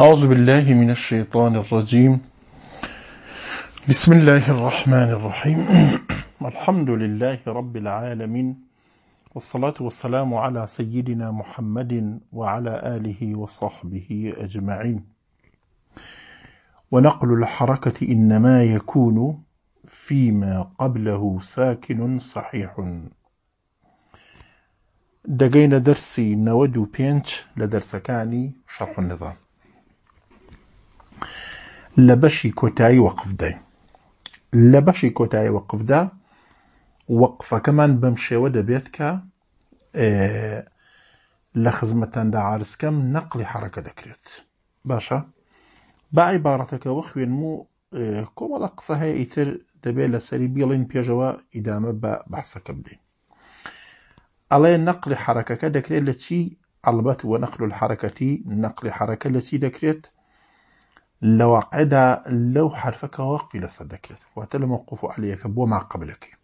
أعوذ بالله من الشيطان الرجيم بسم الله الرحمن الرحيم الحمد لله رب العالمين والصلاة والسلام على سيدنا محمد وعلى آله وصحبه أجمعين ونقل الحركة إنما يكون فيما قبله ساكن صحيح دقينا درسي نود بينش كاني شرح النظام لبشي كوتاي وقف داي لبشي كوتاي وقف دا وقفة كمان بمشي ودا بيتكا اه لخزمة دا عارس كم نقلي حركة دكريت باشا بعبارتك وخوي نمو اه كوما لقصة هاي ايتر دبي لسري بيلين بيجوا إدامة بحثة كبدين على نقل حركة دكريت لتي البت ونقل الحركة نقل حركة التي دكريت لواقعدا لو حرفك وقفي لصدك واتل موقف عليك بو مع قبلك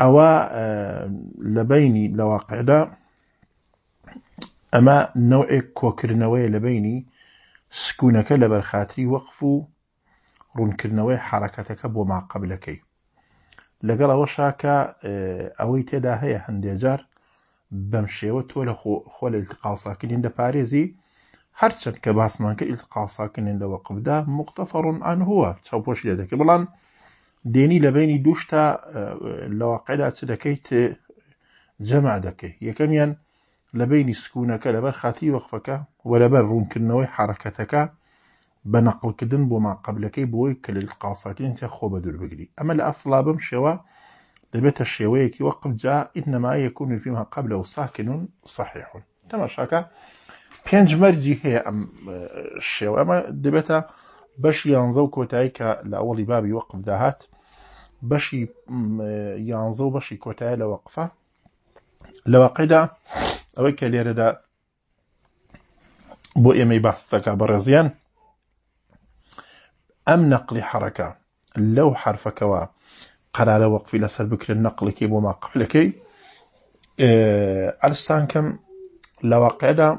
أو آه، لبيني لواقعدا أما نوعك وكرنوي لبيني سكونك لبرخاتري وقفو رون كرنوي حركتك بو مع قبلك لقال وشاك آه، أوي تدا هي هندجار بمشي وتولى خو خو الالتقاء ساكنين دا باريزي هرچند هەرچەند کە باسمان کە ئیلتقا ساکنێن لە وەقفدا مختەفەڕون ئەن هووە چاوپۆشی لێ لیده که بلان دینی بینی دوشتا اه، لواقع لەواقعدا چ دەکەیت جەما دەکەی یەکەمیان لە سکونه که لبر خاتی وقفه که و لبر وەقفەکە کنوی حرکته که بنقل کدن بو ما قبلەکەی که بوی لە قاساکردن تێ خۆ بە دوور بگری ئەمە لە ئەسڵا بم شێوە دەبێتە شێوەیەکی وەقف جا ئینەما یکونی فیما قبلە و ساکنون صحیحون تماشا که پێنج مەرجی هەیە ئەم اه، شێوە ئەمە دەبێتە بەشی یانزە و کۆتایی کە لە ئەوڵی بابی وەقف داهات بەشی اه، یانزە و بەشی کۆتایە لە وەقفە لە واقعدا ئەوەی کە لێرەدا بۆ ئێمەی باستەکە بەڕێزیان ئەم نەقلی حەرەکە لەو حرفەکەەوە قەرارە وەقفی لەسەر بکرێن نەقلێکی بۆ ما قفلەکەی اه، ئەرستانکەم لە واقعدا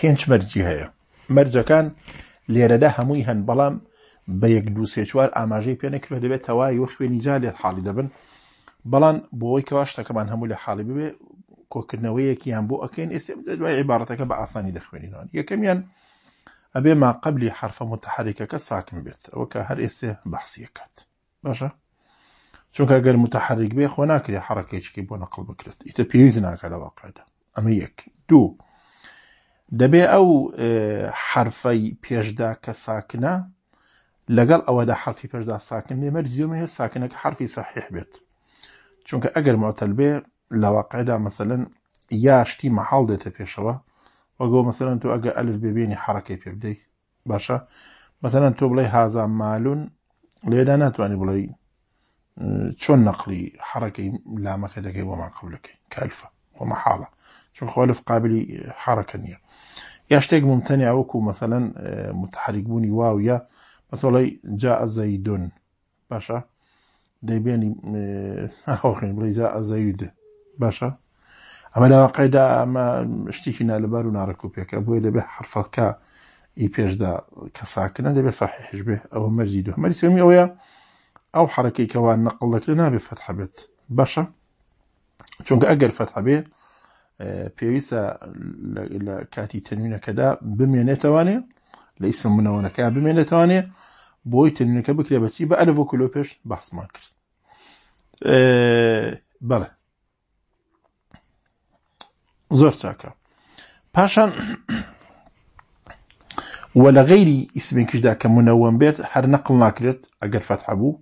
پێنج مەرجی هەیە مەرجەکان لێرەدا هەمووی هەن بەڵام بە یەک دو سێ چوار ئاماژەی پێنەکرێت دەبێت تەواوی وە خوێنی جا لێت حاڵی دەبن بەڵام بۆەوەی کەوا شتەکەمان هەموو لە حاڵی ببێ کۆکردنەوەیەکیان بۆ ئەەکەین ئێسێ دوای عیبارەتەکە بە ئاسانی دەخوێنینەوە یەکەمیان ئەبێ ما قبلی حرفە متحرکەکە ساکن بێت ئەوە کە هەر ئێسێ بەحسیەکەات باشە چونکە گەر متحرک بێ خۆ ناکرێت حرەکەیچکی بۆ نەقل بکرێت ئیتە پێویست ناکە لە واقعدا ئەمە یەک دوو دەبێ ئەو حرفەی پێشدا کە ساکنە لەگەڵ ئەوەدا حرفی پێشدا ساکن نێمەر زیۆمە هەیە ساکنەکە حرفی سەحیح بێت چونکە ئەگەر مۆتەل بێ لەواقعدا مەسەن یا شتی مەحاڵ دێتە پێشەوە وەگۆ مەسەرەن تۆ ئەگە ئەلف ببیێنی حرەکەی پێ بدەیت باشە مەسەرەن تۆ بڵێ هازا مالون لێدا ناتوانانی بڵێ چۆن نەقلی حرەکەی لامەکە دەکەی بۆمان قبلەکەی کەلفە بۆ مەحاڵە چون خالف قابلی اه، حرکت نیه یا ممتنع او مثلا اه، متحرک بونی واو یا مثلا جاء زیدون باشا دی بین اخرین بلي جاء زيد باشا اما لا قیده اما شتیشینا لبارو نارکو پیکا بوی لبه حرفا كا ای پیش دا كساكنه دابا صحيح به او مجیدو همالی سیومی اویا او حركي كوان نقل لك لنا بفتحة بيت باشا چونك اقل فتحة بيت پێویستە لە کاتی تەنوینەکەدا بمێنێتوانێ لە ئیسم منەوەەکە بمێنێتوانێ بۆی تەنینەکە بکرێ بەچی بە ئەلەڤۆ کلۆ پێش باسمان کرد بەڵێ زۆر چاکە پاشان وە لە غەیری ئیسمێکیشدا کە منەوەم بێت هەر نەقل ناکرێت ئەگەر فەتح بوو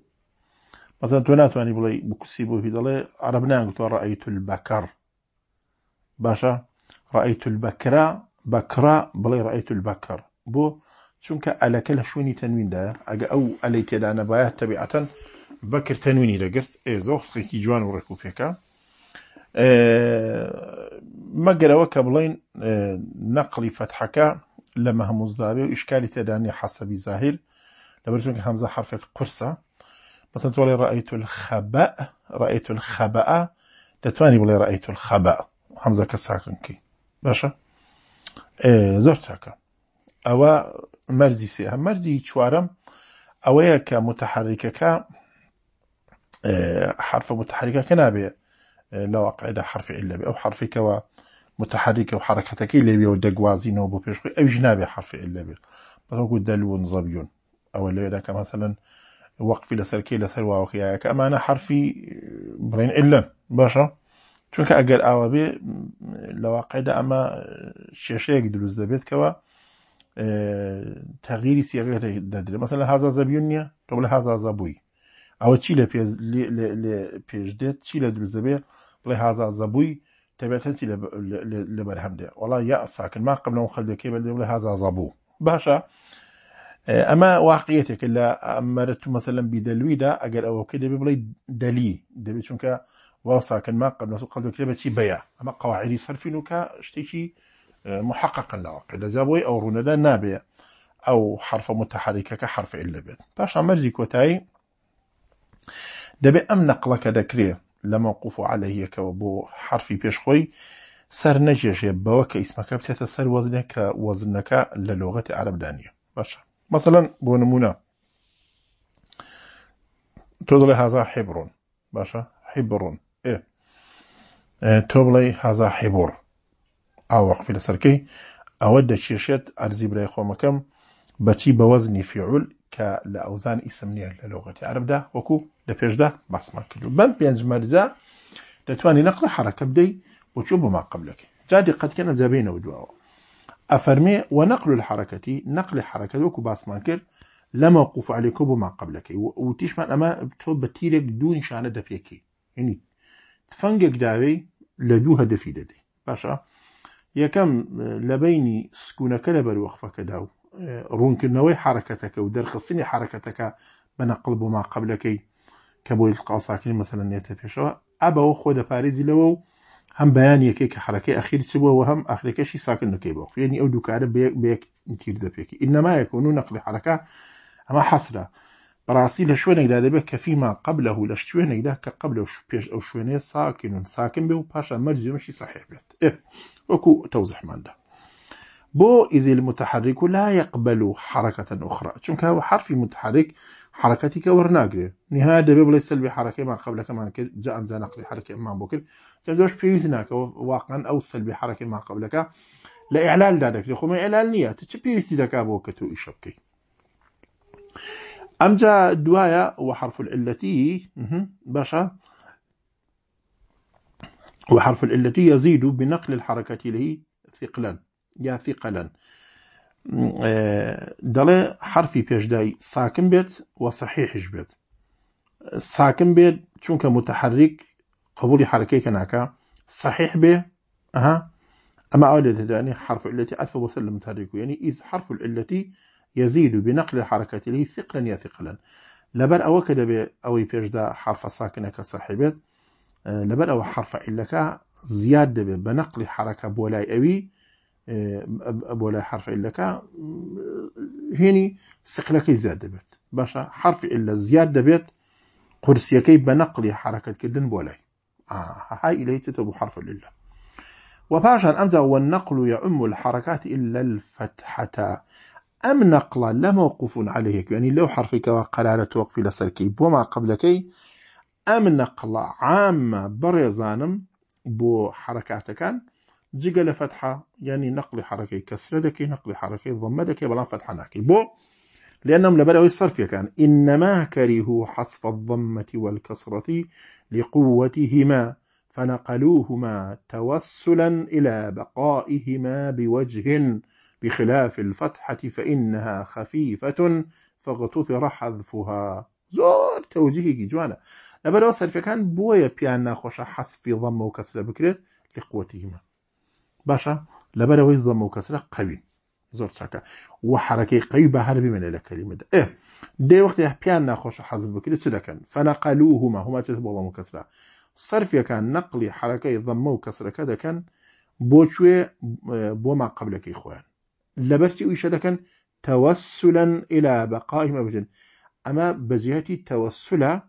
مەزان تۆ ناتوانانی بڵێ بکوسی بۆ هی دەڵێ عرب نان تۆ ڕائیت بەکەڕ باشا رأيت البكرة بكرة بلي رأيت البكر بو شونك على كل شويني تنوين دا أجا أو على تدا نبايات تبعة بكر تنويني دا قرث اي زوخ سيكي جوان وركو فيكا ما قراوك بلين نقلي فتحكا لما هم الزابي وإشكالي تداني حسبي ظاهر لبرتونك همزة حرفك قرصة بس انتوالي رأيت الخباء رأيت الخباء تتواني بلي رأيت الخباء حمزة كساكن كي باشا زور حمزە کە ساکنکی باشە مرزي چاکە أو مەرزی سێ هە مەرجی چوارم ئەوەیە کە لا واقع متحرکەکە إيه، حرف إلا بي أو حرف كوا متحركة وحركتك اللي بيو دقوازين وبو بيشقي أو جنابي حرف إلا بي بس بطاقو دلو ظبيون أو اللي ذاك مثلا وقفي لسر كي لسر واوكي كأمانة حرفي إيه، برين إلا باشا چونکە ئەگەر ئاوا بێ لە واقعدا ئەمە شێشەیەک دروست دەبێتکەوە تەغیری سیغێت دەدرێت مەسە لە هازا زەبیون نییە تۆ لە هازازە بووی ئەوە چی لە پێش دێت چی لە دروست دەبێ بڵێ هازا زەبووی تەبێت هەچی لە بەرهەم دێ وڵا یا ساکن ما قبل ئەو خەلەکەی بە لێ هازازە بوو باشە ئەمە واقعەتێکە لە ئەمەرە تو مەسەلم بیدەلوویدا ئەگەر ئەوەکە دەبێ بڵێ دەلی دەبێت چونکە واوصى كان ما قبل سوق قلبك كتابتي بيع اما قواعد صرف نوكا شتيكي آه، محقق النواقع لا او رونا لا نابع او حرف متحركة كحرف الا بيت باش عمر زي كوتاي دبي ام نقلك ذكري لما وقوف عليه كوبو حرف بيش خوي سر نجيش يبوا كاسمك بتاتا سر وزنك وزنك للغة العرب دانية باش مثلا بو نمونا تضلي هذا حبرون باشا حبرون تۆ بڵێ هازا حیبور ئاوەقفی لەسەرکەی ئەوە دەچێشێت ئەرزی برای خۆمەکەم بەچی بەوەزنی فیعول کە لە ئەوزان ئیسم نییە لە لەوغەتی عربدا وەکو لە پێشدا باسمان کرد و بەم پێنج مەرجە دەتوانانی نەقل حرەکە بدەی بۆچوو بۆما قبلەکە جا دقەتکە نەجابینەوە دواوە ئەفەرمێ و نەقل الحرەکەتی نەقل حرەکەت وەکو باسمان کرد لەمە قوف عليكم بۆ ما قبلەکەی و تیشمان ئەمە تۆ بە تیرێک دوو نیشانە دەپێکی ینی تفەنگێک داوی لە دوو هەدەفی دەدێ باشە یەکەم لەبینی سکوونەکە لە بەروەخفەکەدا و ڕوونکردنەوەی حرکەتەکە و دەرخستنی حرکەتەکە بە نەقل بۆ ما قبلەکەی کە بۆی قاساکردنی مەسەن نێتە پێشەوە ئابەوە خۆ دەپارێزی لەوە و هەم بەیان یەکەی کە حرەکەی ئەخیر چبووەوە هەم ئەخرەکەشی ساکردنەکەی بۆ خوێنی ئەو دووکارە بێک تیر دەپێکی ئینەمایەکەون و نەقلی حرەکە ئەمە حەسرە بەڕاستی لە شوێنێکدا دەبێت کە فیما قبله لە شوێنێکدا کە قبل و ساكن ساكن به وباشا مجزي مشي صحيح بيت إيه سەحێ بێت اه، وەکو تەوزەحماندا بو إذا المتحرك لا يقبل حركة أخرى چونکە هو حرف متحرك حركتي ورناقري نهاية نها سلبي بڵێ سلبی ما قبلەکەمان کرد جاء ئەمجا نقلی حركة ما بۆ کرد چەندۆش پێویست ناکە واقعا أو سلبي حركة ما قبلك لە ئیعلالدا دەکرێت خۆمە ئیعلال نییە چ پێویستی بوكتو إشبكي کە أم جاء دوايا وحرف العلة باشا وحرف العلة يزيد بنقل الحركة له ثقلا يا ثقلا آه، دل حرفي بيش داي ساكن بيت وصحيح بيت ساكن بيت چونك متحرك قبول حركة کە صحيح صحیح أها أما ئەمە يعني حرف التي أتفى وسلم تحركه يعني إذ حرف التي يزيد بنقل الحركات إليه ثقلا يا ثقلا لەبەر ئەوە بي أوي ئەوەی پێشدا حرف ساکنەکە سەحبێت لەبەر أو آه، حرفە إلا كا زيادة بە نەقلی حرەکە بۆ لای ئەوی بۆ لای حرف عیلەکە هێنی زيادة بيت دەبێت باشە حرف إلا زيادة بيت قرسيك بنقل حركة كدن بولاي آه هاي إليتته حرف لله وباشا أمزا والنقل يعم الحركات إلا الفتحة أم نقلا لا موقوف عليه يعني لو حرفك وقلالة وقف لسركي بوما قبلكي أم نقلا عامة بريزانم بو حركاتك جيجل فتحة يعني نقل حركي كسردك نقل ضم ضمدك بلا فتحة ناكي بو لأنهم لبدأوا الصرف كان إنما كرهوا حصف الضمة والكسرة لقوتهما فنقلوهما توسلا إلى بقائهما بوجه بخلاف الفتحة فإنها خفيفة فاغتفر حذفها زور توجيه جوانا لەبەرەوە وصل في كان بويا بيانا خوش حس في ضم وكسر قوتیمە لقوتهما باشا زەمە وي ضم وكسر قوي زور تشاكا وحركة قوي بحر بمن منە لە کەلیمەدا ئێ دێوەختی پیان ناخۆشە حەز بکرێت چ دەکەن فەنەقاللو هوما هەماچێت بۆ ڵەم و کەسرا سەرفیەکان نەقلی حرەکەی ضەممە و کەسرەکە دەکەن بۆ کوێ بۆ ما لبرسي إيش توسلا إلى بقائهم أبدا أما بزيهتي توسلا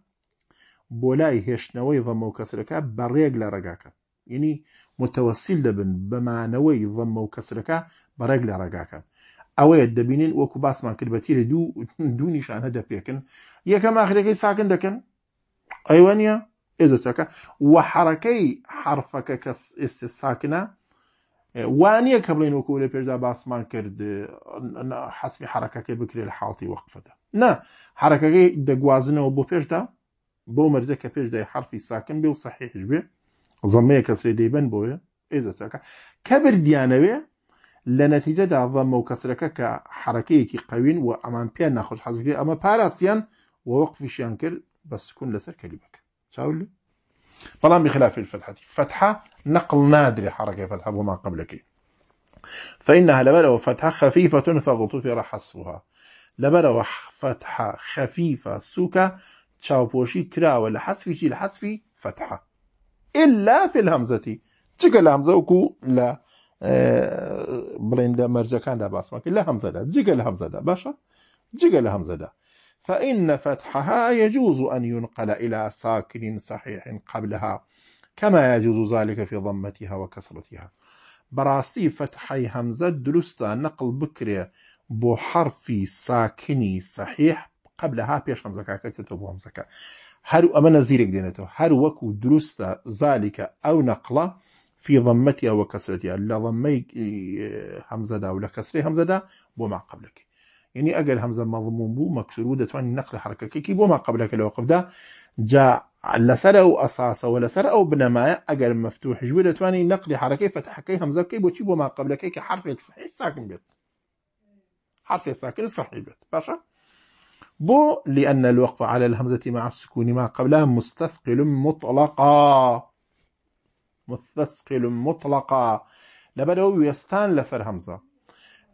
بولاي هشنوي ضمو كسركا بريق لرقاكا يعني متوسل دبن بمعنوي ضمو كسرك بريق لرقاكا ئەوەیە دەبینین وەکو باسمان کرد بە تیرە دوو دوو يكن دەپێکن یەکەم ئاخرەکەی ساکن دەکەن ئەیوانە ئێزەچەکە وە حەرەکەی حرفەکە کە ئێستی وانە کە بڵین وەکو لە پێشدا باسمان کرد حەسمی حرەکەەکەی بکرێت لە حڵتی وەقفەدا نا حرەکەەکەی دەگوازنەوە بۆ پێشدا بۆ مەرجە کە پێشدای حرفی ساکن بێ و سەحیحش بێ زەمەیە کەسری دەیبەن بۆیە ئێزەکە کە بردیانەوێ لە نەتیجەدا ڕەمە و کەسرەکە کە حرەکەیەکی قەوین و ئەمان پێیان نەخۆش حەزگری ئەمە پاراستیان وەوەقفیشیان کرد بە سکون لەسەر کەلیبەکە چاول طالما بخلاف الفتحة فتحة نقل نادر حركة فتحة وما قبلك فإنها لبلا وفتحة خفيفة فغطفر رحصها لبلا وفتحة خفيفة سوكا تشاوبوشي كرا ولا حسفي شي الحسفي فتحة إلا في الهمزة چکە لە هەمزە وکو لە بڵێن دا مەرجەکاندا باسمەکە لە هەمزەدا جگە الهمزة آه، دا, باشا. جگە الهمزة دا. فإن فتحها يجوز أن ينقل إلى ساكن صحيح قبلها كما يجوز ذلك في ضمتها وكسرتها براسي فتحي همزة دروستا نقل بكري بو حرفي ساكني صحيح قبلها بيش همزة كاكتة بو همزة كا. هر أما نزيرك دينتو هر وكو دروستا ذلك أو نقلة في ضمتها وكسرتها لا ضمي اه، همزة دا ولا كسري همزة دا بو ما قبلك یعنی همزه مضموم بو مكسور بو دتواني نقل حركه كي بو ما قبلك الوقف وەقفدا جا ولا سر او لەسەر ئەو مفتوح جو دتواني نقل حركه فتح كي همزه كي بو بۆچی بو ما قبلك كي حرف صحيح ساكن بيت حرف ساكن صحيح بيت باشا بو لأن الوقف على الهمزة مع السكون ما قبلها مستثقل مطلقا مستثقل مطلقا لبدو يستان لسر همزة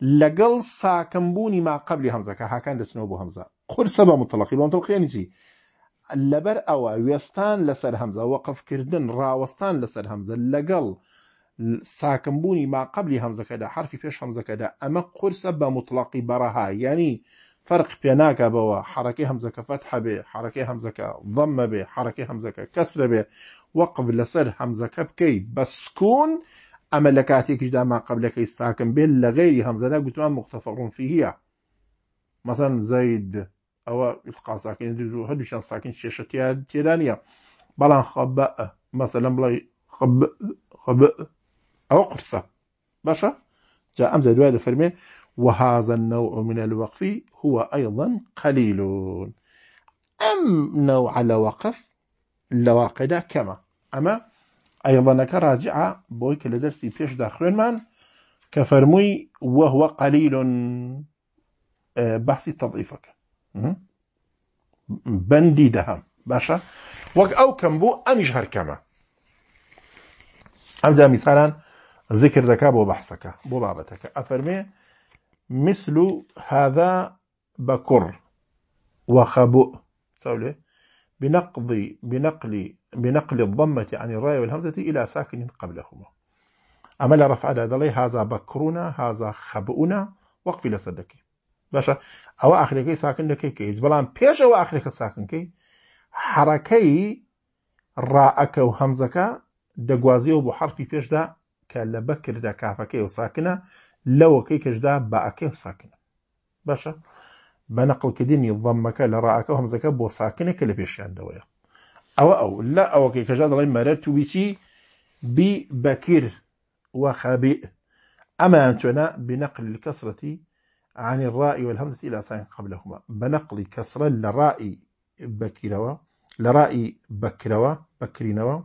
لەگەڵ ساکەمبوونی ما قبلی هەمزەکە هاکان دەچنەوە بۆ هەمزە قرسە بە متەڵقی بۆ متڵقیێنیی لەبەر ئەوە وێستان لەسەر هەمزە وەقفکردن ڕاوەستان لەسەر هەمزە لەگەڵ ساکەمبوونی ما قبلی هەمزەکەدا حرفی پێش هەمزەکەدا ئەمە قرسە بە متڵقی بەڕەها ینی فرق پێ ناکەبەوە حرەکەی هەمزەکە فەت هەبێ حرەکەی هەمزەکە ضەممە بێ حرەکەی هەمزەکە کەسرە بێ وەقف لەسەر هەمزەکە بکەیت بە سکون ئەمە لە جدا ما قبلەکەی ساکم بێت لە غێری هەمزەدا مغتفرون مختەفەڕون مثلا زيد أو إلقاء ساكن و هەردووشان شان ساكن شاشة نیە بەڵام خەبە مثلا بلا خب خب أو قرصة جا جاء أمزة دە فرمي وهذا النوع من الوقف هو أيضا قليل أم نوع على وقف لواقدة كما أما أيضا أيضاكر راجعة بويك لدرسي فيش داخلين من كفرموي وهو قليل آه، بحث تضيفك بندي دهم باشا وك أو كم بو أمش هركما أمزا مثلا ذكر دكا بو بحثك بو بابتك أفرمي مثل هذا بكر وخبؤ تقول بنقض بنقل بنقل الضمة عن الراء والهمزة إلى ساكن قبلهما عمل رفع دلي هذا بكرنا هذا خبؤنا وقف لسدك باشا أو كي ساكن لكي كي بلان بيش أو آخرك ساكن كي حركي راءك وهمزك دقوازي و بۆ بيش دا کە بكر دا كافكي و لو كي کەشدا باەکەی و ساکنە بنقل نەقلکردنی ڵەمەکە لە ڕاکە هەمزەکە بۆ ساکنێکە لە پێشیان أو أو لا أو كي كجاد دەڵی مرات توویچی بي بەکر وخبئ أما أنتنا بنقل الكسرة عن الراء والهمزة إلى ساين قبلهما بنقل كسرة لراء بكروا لراء بكروا بكرينوا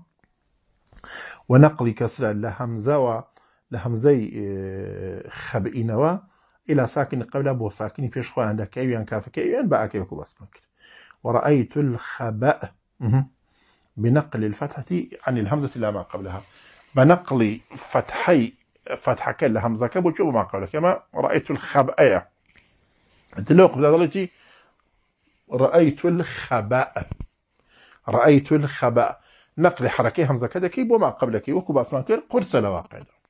ونقل كسرة لهمزة ولهمزي آه، خبئنوا إلى ساكن قبل بو ساكن فيش خوان دا كيوان كاف كيوان باء كيوكو بسكن ورأيت الخبأ بنقل الفتحة عن الهمزة إلى ما قبلها بنقل فتحي فتحة كلها همزة كبو شو ما قبلها كما رأيت الخبأ تلوق دلوق بدلتي رأيت الخبأ رأيت الخبأ نقل حركة همزة كده كيب وما قبلك وكو باسمان كير قرص لواقع ده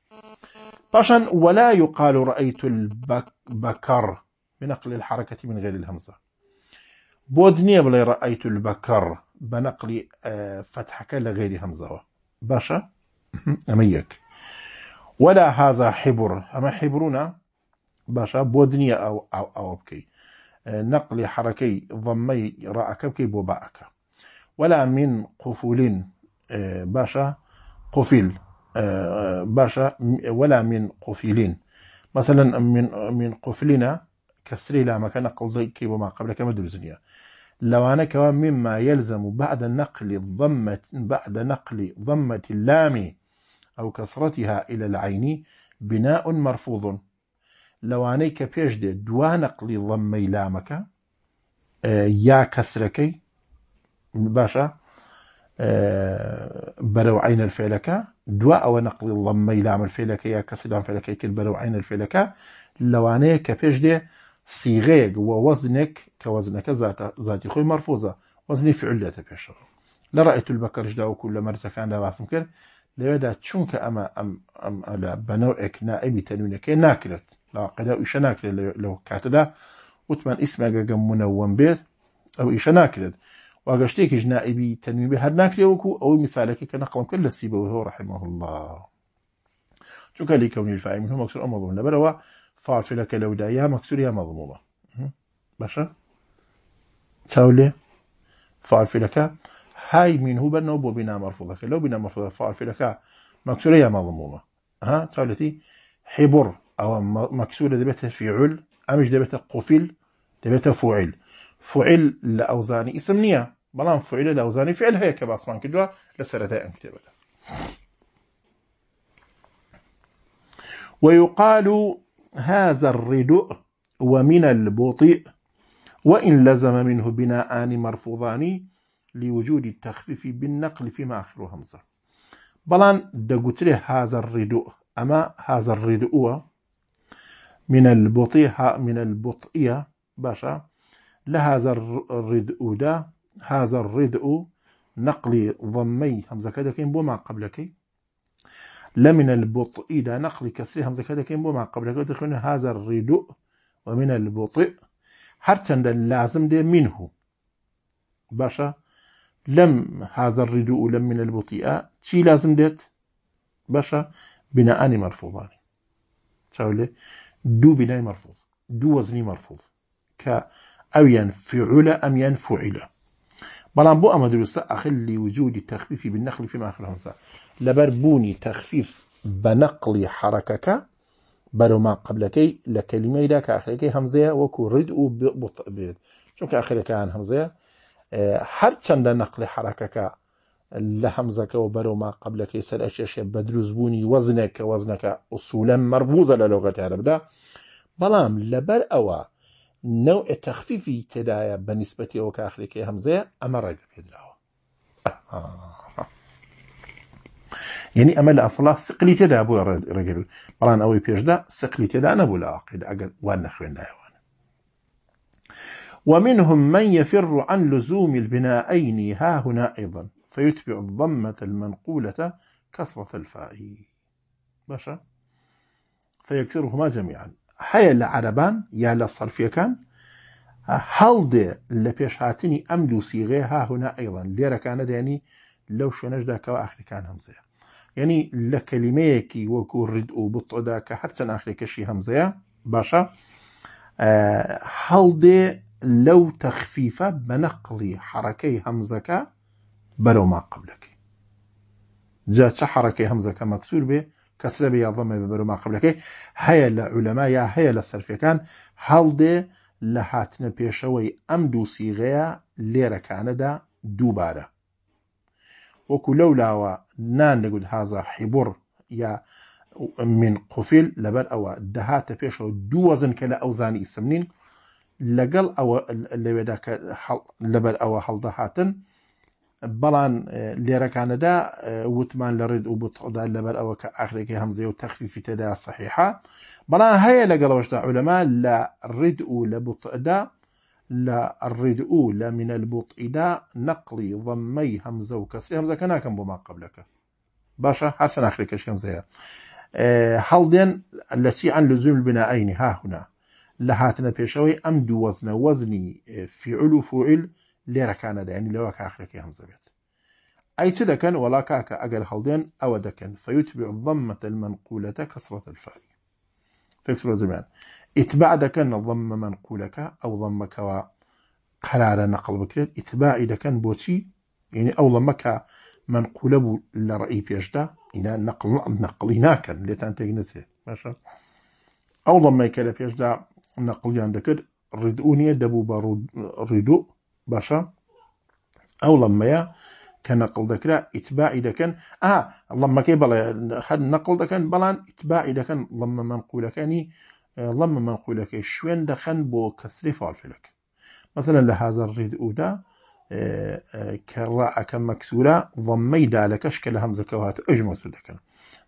طشا ولا يقال رأيت البكر بنقل الحركة من غير الهمزة بودني بلا رأيت البكر بنقل آه، فتحك لغير همزة باشا أميك ولا هذا حبر أما حبرنا باشا بودني أو, أو, أو بكي آه، نقل حركي ضمي رأك بكي بوباءك ولا من قفول آه، باشا قفل باشا ولا من قفيلين مثلا من من قفلنا كسري لا مكان قلضي كي وما قبلك انا كمان مما يلزم بعد نقل الضمة بعد نقل ضمة اللام أو كسرتها إلى العين بناء مرفوض لو بيش كبيجد دو نقل ضمي لامك آه، يا كسركي باشا آه، برو عين الفعلك دواء ونقل الضم إلى عمل فعلك يا كسر عمل فعلك يكن برو عين الفعلك لو أنا كفجدة صيغة ووزنك كوزنك ذات ذاتي خوي مرفوضة وزني فعل ذات بشر لرأيت البكر جدا وكل مرة كان ده بعصم كر لبدا شونك أما أم أم لا بنوع كنائب تنوينك ناكلت لا قدا وإيش ناكلت لو كاتدا وتمان اسمه جم منوم بيت أو إيش ناكلت واگەشتێکیش نائبی تەنوێ هەر ناکرێوەکو ئەوەی میسالەکە کە نەقڵم كل لە هو رحمه الله لي كوني چونکە لیکەونی مكسور او مەکسور ئەمەڵم لەبەرەوە لك لو دايا مكسور يا مضمومة باشا تاولي لێ لك هاي منه بنو بو بنا مرفوضك لو بنا مرفوضة لك مكسور يا مضمومة ها تاولتي حبر أو مكسور دبت فعل أمش دبت قفل دبت فعل فعل لأوزان اسم نية بەڵام فعلە لاوزانی فعل هيك کە باسمان کردووە لسرداء كتابة ويقال هذا الردء ومن البطيء وإن لزم منه بناءان مرفوضان لوجود التخفيف بالنقل فيما آخر همزة بلان دقتري هذا الردء أما هذا الردء من البطيء من البطئية باشا لهذا الردء ده هذا الردء نقل ضمي همزة كده كين بوما قبل كي لمن البطء إذا نقل كسر همزة كده كين بوما قبل كي تخون هذا الردء ومن البطء هرتن لازم دي منه باشا لم هذا الردء لم من البطء شي لازم ديت باشا بناءان مرفوضان تقولي دو بناء مرفوض دو وزني مرفوض ك أو أم ينفعل بلان بو اما دروسه اخلي وجود تخفيف بالنقل في ماخره همسه لبربوني تخفيف بنقل حركك بروما قبلكي لكلمه دا كاخيك همزه وكرد وبطبيت شوك اخرك عن همزه آه، هر چند نقل حركك لهمزه وبروما قبلك يسال اشياء بدروز بوني وزنك وزنك اصولا مربوزه للغه العربيه بلان لبر اوا نوع تخفیفی بالنسبة بە نسبەتی ئەو همزة هەمزەیە ئەمە ڕێگە پێدراوە یعنی ئەمە لە تدا سقلی تێدا بووە ڕێگەر بەڵان ئەوەی پێشدا سقلی تێدا نەبوو لە عقید وأنا وان دايوان ومنهم من يفر عن لزوم البنائين ها هنا أيضا فيتبع الضمة المنقولة كسرة الفاء باشا فيكسرهما جميعا هەیە لە عەرەبان یا لە سەرفیەکان هەڵدێ لە پێشهاتنی ئەم دووسیغێ هاهونا ئەیڵند لێرەکانە دێنی لەو شوێنەشداکەەوە ئاخریکان هەمزەیە یعنی لە کەلیمەیەکی وەکو ڕید و بتۆدا کە هەرچەند ئاخریکەشی هەمزەیە باشە هەڵدێ لەو تەخفیفە بەنەقڵی حەرەکەی هەمزەکە بەرەو ما قبلەکەی جا چە حەرەکەی هەمزەکە مەکسور بێ کەس لە یاڵمە بە بەرو ماقبلەکەی هەیە لە ئولەما یا هەیە لە سەرفەکان هەڵدێ لە هاتنە پێشەوەی ئەم دووسیغەیە لێرەکانەدا دووبارە وەکو لەو لاوە نان دەگوت هازا حیبڕ یا من قفیل لەبەر ئەوە دەهاتە پێشەوە دووەزن کە لە ئەوزانی ئیسمنین لەگەڵ ئەوە لەوێدا لەبەر ئەوە هەڵدەهاتن بلان اه، ليركاندا اه، وتمان لرد وبط دا لبر او كاخر كي همزه وتخفيف تدا صحيحه بلا هي لقال وش علماء لا رد لبط دا لا رد لا من البط دا نقلي ضمي همزه وكسر همزه كنا كم بما قبلك باشا حسن اخر كي همزه أه هل دين التي عن لزوم البنائين ها هنا لهاتنا بيشوي ام دو وزن وزني اه، فعل وفعل فعل لێرەکانەدا ینی لەوە کاخرەکەی هەمزە بێت ئەی چ دەکەن وڵا کاکە ئەگەر هەڵدێن ئەوە دەکەن فەوت بضممەتە منقولەتە کەسڵەت الفاری فکر زمان ئیتباع دەکەن ضممە منقولەکە ئەو ضمەکەەوە قەرارە نەقل بکرێت ئیتباعی دەکەن بۆچی یعنی ئەو ڵەمەکە منقولە بوو لە ڕێی پێشدا ئینا نەقل نەقلی ناکەن لێتان تێک نەچێت باشە ئەو ڵەمەیکە لە پێشدا نەقلیان دەکرد ڕیدونیە دەبوو بە ڕیدو باشە ئەو لەمەیە کە نەقل دەکرا ئیتباعی دەکەن لما لەمەکەی بڵێ هەر نەقل دەکەن بەڵان ئیتباعی آه، دەکەن لەمە منقولەکانی آه، لەمە منقولەکەی شوێن دەخەن بۆ کەسری فالفلەک مثللا لە هازار ڕید ئودا کە آه، ڕائەکە مەکسورە ضەممەی دالەکەش کە لە هەمزەکەەوە هاتە ئەژ مەسوود دەکەن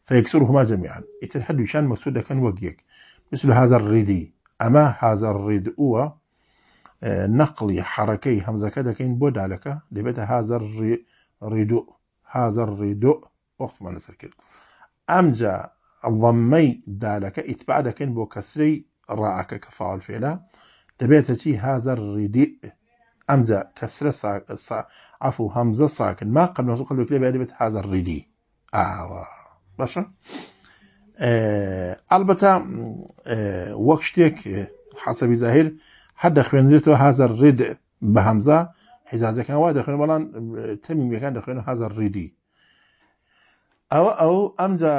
فيكسر هما جميعا إتر هدو شان مسودة كان وقيك مثل هذا الريدي أما هذا اوه نقلي حركي همزة كده كين بود عليك دبته هذا الريدو هذا الريدو وقف ما نسر كده أمجا الضمي دالك اتبع دكين بو كسري راعك كفاعل فعلا دبيت تي هذا الريدي أمزة كسر سا سا عفو همزة ساكن ما قبل نسوق لك دبيت هذا الريدي آوا باشا آه البتة آه وقشتك حسب ظاهر آه هزار رید به همزه بە کن وای وا دەخوێن بەڵان تەمیمەکان دەخوێن هزار ریدی أو أو أمزا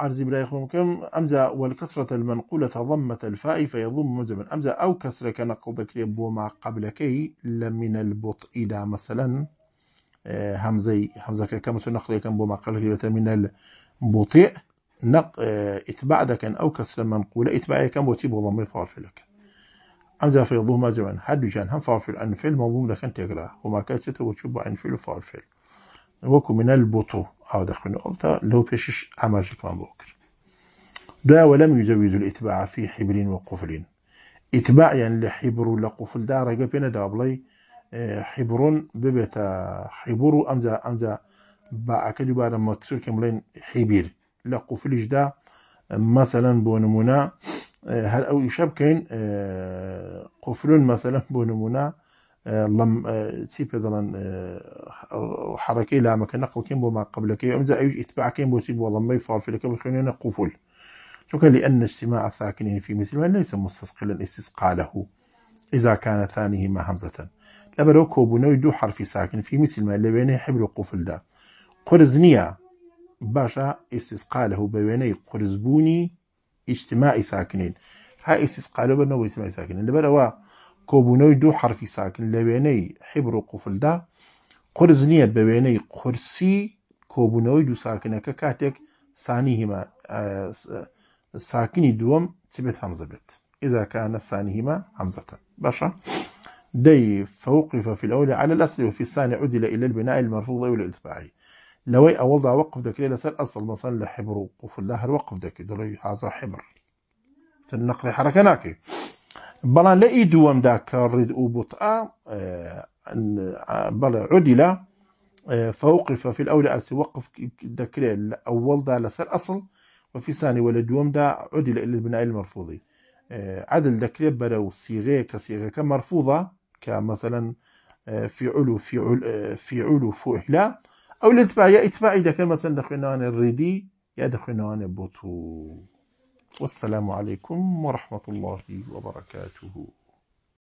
عرزي بلا يخونكم أمزا والكسرة المنقولة ضمت الفاء فيضم مجمل أمزا أو كسرة كنقل ذكري بوما قبل كي لمن البطء إلى مثلا همزي همزة كم نقل كان بوما قبل كي من البطيء نق اتبع كان أو كسرة منقولة اتبع كان بوتي بوضم فارفلك ئەمجافێڵ حد جان هم فارفل ئەنفل فيل دەکەن تێکرا هۆماکە چێتە وەچوو بۆ ئەنفل و فيل وەکو منەل من البطو او دەخوێنەوە تا لو بيشش ئاماژەکمان كمان کرد دا ولم یجەویز الاتباع في حبرین وقفلین ئیتباعیان يعني لە حیبر و لە قوفلدا ڕێگە پێنەدا بڵێ آه، حیبرون ببێتە حیبور و ئەمجا ئەمجا باعەکە بعد مەکسور کەم بڵێن حیبیر لە قوفلیشدا مەسەەن بۆ نمونە آه، هل او كاين آه، قفلون مثلا بونمونا آه، لم تسي بدلن حركي لا مكان نقل كين بما قبل امزا اي اتباع كيمو بو والله ما يفعل في لك بخيننا قفل شكرا لان اجتماع الساكنين في مثل ما ليس مستثقلا استثقاله اذا كان ثانيهما همزه لبرو كوبونو يدو حرف ساكن في مثل ما لبينه حبر قفل دا قرزنيا باشا استثقاله بيني قرزبوني اجتماعي ساكنين هاي ها قالوا بنو اجتماعي ساكنين لبروا كوبونوي دو حرفي ساكن لبيني حبر قفل دا قرزنية ببيني قرسي كوبونوي دو ساكنة كاتك سانيهما ساكني دوم تبت همزة بيت إذا كان سانيهما همزة باشا دي فوقف في الأولى على الأصل وفي الثاني عدل إلى البناء المرفوض والإتباعي لوي أول وقف داك إلا سال أصل مثلا لحبر وقف الله الوقف داك دولي حازا حبر تنقضي حركة ناكي بلا لا إدوام داك الرد أوبطأ بلا عدل فوقف في الأولى أسي وقف داك الأول دا لسال أصل وفي ثاني ولا دوام دا عدل إلى البناء المرفوضي عدل داك بلو صيغة كصيغة كمرفوضة كمثلا في علو في علو في علو فعلا او الاتباع يا اتباع اذا كان مثلا دخلنا دخلنان الريدي يا دخلنا دخلنان بوتو والسلام عليكم ورحمه الله وبركاته